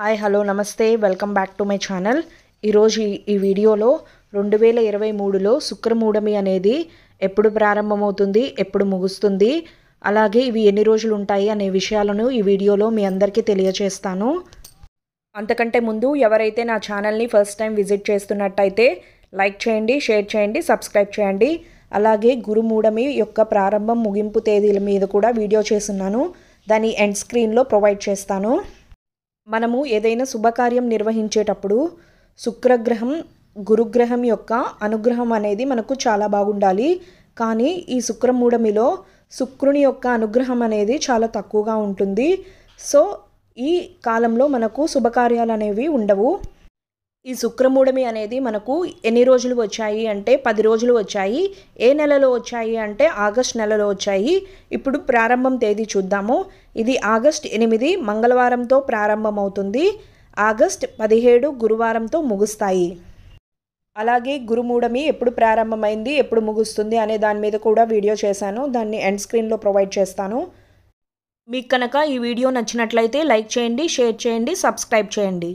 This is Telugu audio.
హాయ్ హలో నమస్తే welcome back to my channel ఈరోజు ఈ వీడియోలో రెండు వేల ఇరవై మూడులో శుక్రమూఢమి అనేది ఎప్పుడు ప్రారంభమవుతుంది ఎప్పుడు ముగుస్తుంది అలాగే ఇవి ఎన్ని రోజులు ఉంటాయి అనే విషయాలను ఈ వీడియోలో మీ అందరికీ తెలియచేస్తాను అంతకంటే ముందు ఎవరైతే నా ఛానల్ని ఫస్ట్ టైం విజిట్ చేస్తున్నట్టయితే లైక్ చేయండి షేర్ చేయండి సబ్స్క్రైబ్ చేయండి అలాగే గురుమూఢమి యొక్క ప్రారంభం ముగింపు తేదీల మీద కూడా వీడియో చేస్తున్నాను దాని ఎండ్ స్క్రీన్లో ప్రొవైడ్ చేస్తాను మనము ఏదైనా శుభకార్యం నిర్వహించేటప్పుడు శుక్రగ్రహం గురుగ్రహం యొక్క అనుగ్రహం అనేది మనకు చాలా బాగుండాలి కానీ ఈ శుక్రమూఢమిలో శుక్రుని యొక్క అనుగ్రహం అనేది చాలా తక్కువగా ఉంటుంది సో ఈ కాలంలో మనకు శుభకార్యాలు అనేవి ఉండవు ఈ శుక్రమూఢమి అనేది మనకు ఎన్ని రోజులు వచ్చాయి అంటే పది రోజులు వచ్చాయి ఏ నెలలో వచ్చాయి అంటే ఆగస్ట్ నెలలో వచ్చాయి ఇప్పుడు ప్రారంభం తేదీ చూద్దాము ఇది ఆగస్ట్ ఎనిమిది మంగళవారంతో ప్రారంభమవుతుంది ఆగస్ట్ పదిహేడు గురువారంతో ముగుస్తాయి అలాగే గురుమూఢమి ఎప్పుడు ప్రారంభమైంది ఎప్పుడు ముగుస్తుంది అనే దాని మీద కూడా వీడియో చేశాను దాన్ని ఎండ్ స్క్రీన్లో ప్రొవైడ్ చేస్తాను మీకు కనుక ఈ వీడియో నచ్చినట్లయితే లైక్ చేయండి షేర్ చేయండి సబ్స్క్రైబ్ చేయండి